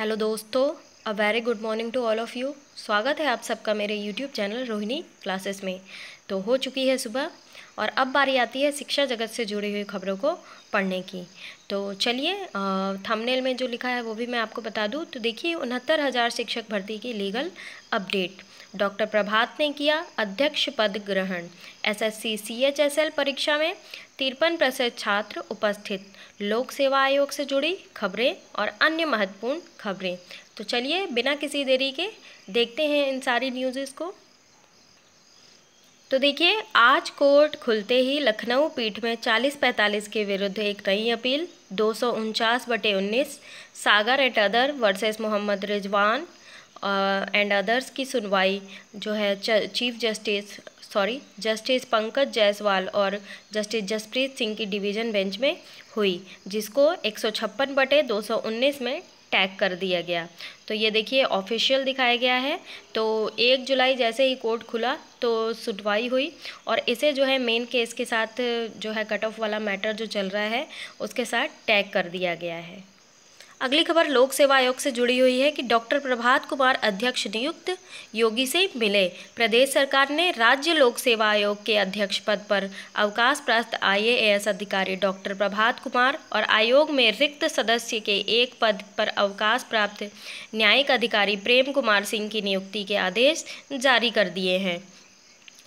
Hello दोस्तों a very good morning to all of you स्वागत है आप सबका मेरे यूट्यूब चैनल रोहिणी क्लासेस में तो हो चुकी है सुबह और अब बारी आती है शिक्षा जगत से जुड़ी हुई खबरों को पढ़ने की तो चलिए थंबनेल में जो लिखा है वो भी मैं आपको बता दूँ तो देखिए उनहत्तर हज़ार शिक्षक भर्ती की लीगल अपडेट डॉक्टर प्रभात ने किया अध्यक्ष पद ग्रहण एसएससी सीएचएसएल परीक्षा में तिरपन प्रतिशत छात्र उपस्थित लोक सेवा आयोग से जुड़ी खबरें और अन्य महत्वपूर्ण खबरें तो चलिए बिना किसी देरी के देखते हैं इन सारी न्यूज़ को तो देखिए आज कोर्ट खुलते ही लखनऊ पीठ में 40-45 के विरुद्ध एक नई अपील दो सौ बटे उन्नीस Sagar and other versus Mohammad Rizwan and others की सुनवाई जो है chief justice sorry justice Pankaj Jaiswal और जस्टिस जसप्रीत सिंह की डिवीजन बेंच में हुई जिसको एक बटे दो में टैग कर दिया गया तो ये देखिए ऑफिशियल दिखाया गया है तो एक जुलाई जैसे ही कोर्ट खुला तो सुटवाई हुई और इसे जो है मेन केस के साथ जो है कट ऑफ वाला मैटर जो चल रहा है उसके साथ टैग कर दिया गया है अगली खबर लोक सेवा आयोग से जुड़ी हुई है कि डॉक्टर प्रभात कुमार अध्यक्ष नियुक्त योगी से मिले प्रदेश सरकार ने राज्य लोक सेवा आयोग के अध्यक्ष पद पर अवकाश प्राप्त आईएएस अधिकारी डॉक्टर प्रभात कुमार और आयोग में रिक्त सदस्य के एक पद पर अवकाश प्राप्त न्यायिक अधिकारी प्रेम कुमार सिंह की नियुक्ति के आदेश जारी कर दिए हैं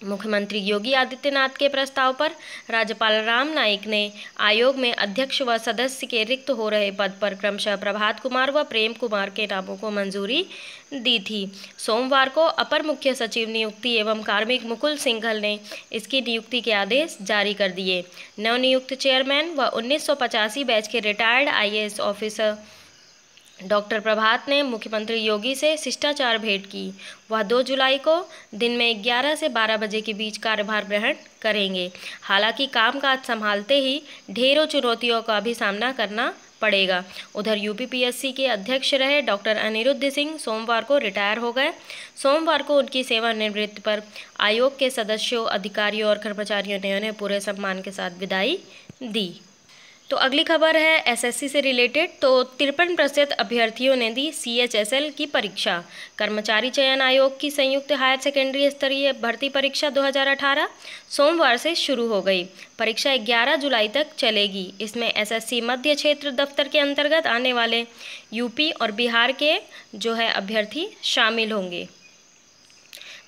मुख्यमंत्री योगी आदित्यनाथ के प्रस्ताव पर राज्यपाल राम नाईक ने आयोग में अध्यक्ष व सदस्य के रिक्त हो रहे पद पर क्रमशः प्रभात कुमार व प्रेम कुमार के नामों को मंजूरी दी थी सोमवार को अपर मुख्य सचिव नियुक्ति एवं कार्मिक मुकुल सिंघल ने इसकी नियुक्ति के आदेश जारी कर दिए नवनियुक्त चेयरमैन व उन्नीस बैच के retired I officer doctor Prabhat ने मुख्यमंत्री योगी से शिष्टाचार भेंट की वह 2 जुलाई को दिन में 11 से 12 बजे के बीच कार्यभार ग्रहण करेंगे हालांकि कामकाज संभालते ही ढेरों चुनौतियों का भी सामना करना पड़ेगा उधर यूपीपीएससी के अध्यक्ष रहे डॉक्टर अनिरुद्ध सिंह सोमवार को रिटायर हो गए सोमवार को उनकी सेवानिवृत्ति पर आयोग के सदस्यों अधिकारियों और कर्मचारियों ने उन्हें पूरे सम्मान के साथ विदाई दी तो अगली खबर है एसएससी से रिलेटेड तो तिरपन प्रतिशत अभ्यर्थियों ने दी सीएचएसएल की परीक्षा कर्मचारी चयन आयोग की संयुक्त हायर सेकेंडरी स्तरीय भर्ती परीक्षा 2018 सोमवार से शुरू हो गई परीक्षा 11 जुलाई तक चलेगी इसमें एसएससी मध्य क्षेत्र दफ्तर के अंतर्गत आने वाले यूपी और बिहार के जो है अभ्यर्थी शामिल होंगे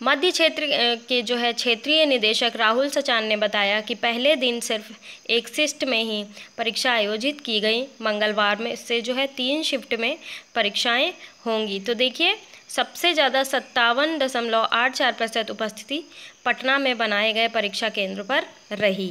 मध्य क्षेत्र के जो है क्षेत्रीय निदेशक राहुल सचान ने बताया कि पहले दिन सिर्फ एक शिफ्ट में ही परीक्षा आयोजित की गई मंगलवार में से जो है तीन शिफ्ट में परीक्षाएं होंगी तो देखिए सबसे ज़्यादा सत्तावन दशमलव आठ चार प्रतिशत उपस्थिति पटना में बनाए गए परीक्षा केंद्र पर रही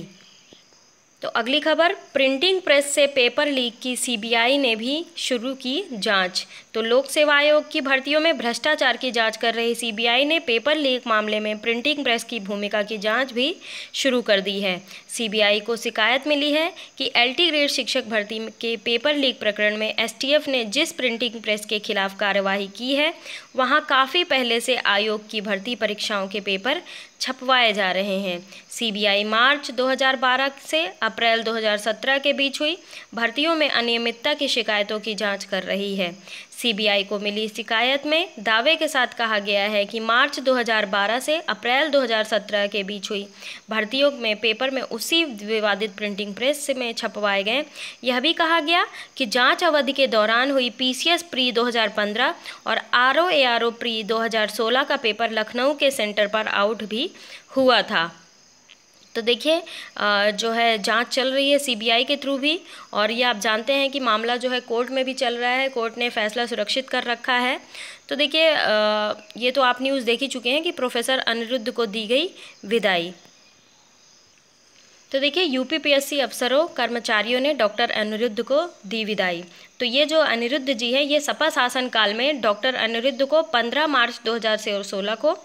तो अगली खबर प्रिंटिंग प्रेस से पेपर लीक की सीबीआई ने भी शुरू की जांच तो लोक सेवा आयोग की भर्तियों में भ्रष्टाचार की जांच कर रही सीबीआई ने पेपर लीक मामले में प्रिंटिंग प्रेस की भूमिका की जांच भी शुरू कर दी है सीबीआई को शिकायत मिली है कि एलटी ग्रेड शिक्षक भर्ती के पेपर लीक प्रकरण में एस ने जिस प्रिंटिंग प्रेस के खिलाफ कार्यवाही की है वहाँ काफ़ी पहले से आयोग की भर्ती परीक्षाओं के पेपर छपवाए जा रहे हैं सीबीआई मार्च 2012 से अप्रैल 2017 के बीच हुई भर्तियों में अनियमितता की शिकायतों की जांच कर रही है सीबीआई को मिली शिकायत में दावे के साथ कहा गया है कि मार्च 2012 से अप्रैल 2017 के बीच हुई भर्तियों में पेपर में उसी विवादित प्रिंटिंग प्रेस में छपवाए गए यह भी कहा गया कि जांच अवधि के दौरान हुई पीसीएस प्री 2015 और आर ओ प्री 2016 का पेपर लखनऊ के सेंटर पर आउट भी हुआ था तो देखिए जो है जांच चल रही है सीबीआई के थ्रू भी और ये आप जानते हैं कि मामला जो है कोर्ट में भी चल रहा है कोर्ट ने फैसला सुरक्षित कर रखा है तो देखिए ये तो आप न्यूज़ देख ही चुके हैं कि प्रोफेसर अनिरुद्ध को दी गई विदाई तो देखिए यूपी पीएससी अफसरों कर्मचारियों ने डॉक्टर अनिरुद्ध को दी विदाई तो ये जो अनिरुद्ध जी हैं ये सपा शासन काल में डॉक्टर अनिरुद्ध को 15 मार्च 2016 को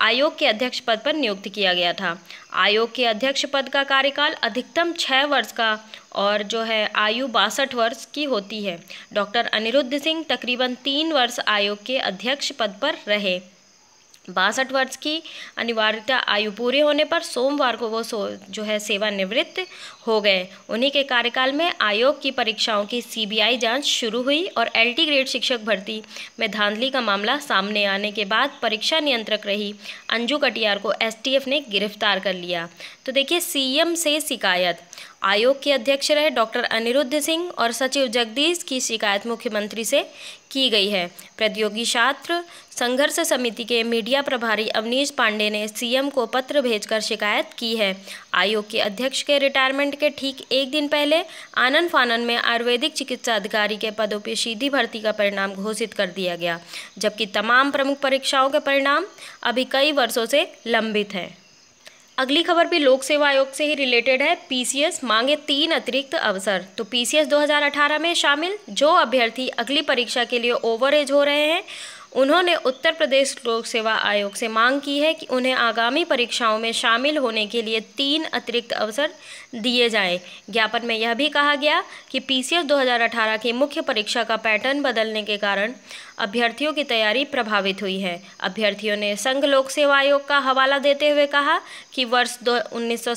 आयोग के अध्यक्ष पद पर नियुक्त किया गया था आयोग के अध्यक्ष पद का कार्यकाल अधिकतम छः वर्ष का और जो है आयु बासठ वर्ष की होती है डॉक्टर अनिरुद्ध सिंह तकरीबन तीन वर्ष आयोग के अध्यक्ष पद पर रहे बासठ वर्ष की अनिवार्यता आयु पूरे होने पर सोमवार को वो सो, जो है सेवानिवृत्त हो गए उन्हीं के कार्यकाल में आयोग की परीक्षाओं की सीबीआई जांच शुरू हुई और एलटी ग्रेड शिक्षक भर्ती में धांधली का मामला सामने आने के बाद परीक्षा नियंत्रक रही अंजू कटियार को एसटीएफ ने गिरफ्तार कर लिया तो देखिए सीएम से शिकायत आयोग के अध्यक्ष रहे डॉक्टर अनिरुद्ध सिंह और सचिव जगदीश की शिकायत मुख्यमंत्री से की गई है प्रतियोगी छात्र संघर्ष समिति के मीडिया प्रभारी अवनीश पांडे ने सीएम को पत्र भेजकर शिकायत की है आयोग के अध्यक्ष के रिटायरमेंट के ठीक एक दिन पहले आनंद फानन में आयुर्वेदिक चिकित्सा अधिकारी के पदों पर सीधी भर्ती का परिणाम घोषित कर दिया गया जबकि तमाम प्रमुख परीक्षाओं के परिणाम अभी कई वर्षों से लंबित हैं अगली खबर भी लोक सेवा आयोग से ही रिलेटेड है पीसीएस मांगे तीन अतिरिक्त अवसर तो पीसीएस 2018 में शामिल जो अभ्यर्थी अगली परीक्षा के लिए ओवर एज हो रहे हैं उन्होंने उत्तर प्रदेश लोक सेवा आयोग से मांग की है कि उन्हें आगामी परीक्षाओं में शामिल होने के लिए तीन अतिरिक्त अवसर दिए जाएं। ज्ञापन में यह भी कहा गया कि पीसीएस 2018 की मुख्य परीक्षा का पैटर्न बदलने के कारण अभ्यर्थियों की तैयारी प्रभावित हुई है अभ्यर्थियों ने संघ लोक सेवा आयोग का हवाला देते हुए कहा कि वर्ष दो उन्नीस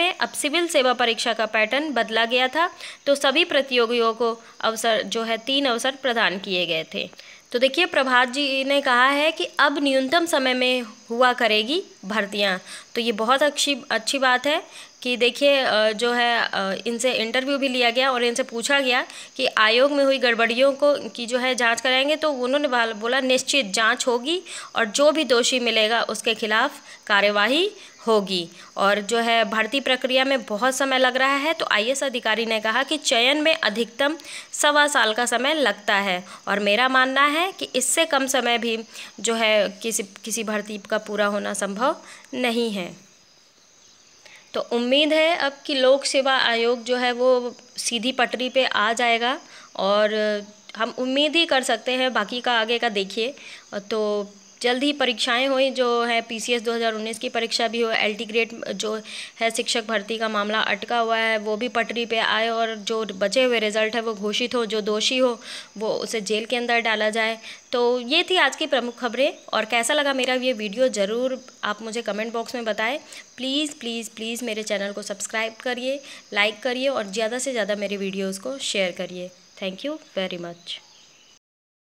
में अब सिविल सेवा परीक्षा का पैटर्न बदला गया था तो सभी प्रतियोगियों को अवसर जो है तीन अवसर प्रदान किए गए थे तो देखिए प्रभात जी ने कहा है कि अब न्यूनतम समय में हुआ करेगी भर्तियाँ तो ये बहुत अच्छी अच्छी बात है कि देखिए जो है इनसे इंटरव्यू भी लिया गया और इनसे पूछा गया कि आयोग में हुई गड़बड़ियों को की जो है जांच कराएंगे तो उन्होंने बोला निश्चित जांच होगी और जो भी दोषी मिलेगा उसके खिलाफ कार्यवाही होगी और जो है भर्ती प्रक्रिया में बहुत समय लग रहा है तो आई अधिकारी ने कहा कि चयन में अधिकतम सवा साल का समय लगता है और मेरा मानना है कि इससे कम समय भी जो है किसी किसी भर्ती का पूरा होना संभव संभव नहीं है तो उम्मीद है अब कि लोक सेवा आयोग जो है वो सीधी पटरी पे आ जाएगा और हम उम्मीद ही कर सकते हैं बाकी का आगे का देखिए तो जल्द ही परीक्षाएं हुई जो है पीसीएस 2019 की परीक्षा भी हो एलटी ग्रेड जो है शिक्षक भर्ती का मामला अटका हुआ है वो भी पटरी पे आए और जो बचे हुए रिजल्ट है वो घोषित हो जो दोषी हो वो उसे जेल के अंदर डाला जाए तो ये थी आज की प्रमुख खबरें और कैसा लगा मेरा ये वीडियो ज़रूर आप मुझे कमेंट बॉक्स में बताएं प्लीज़ प्लीज़ प्लीज़ मेरे चैनल को सब्सक्राइब करिए लाइक करिए और ज़्यादा से ज़्यादा मेरे वीडियोज़ को शेयर करिए थैंक यू वेरी मच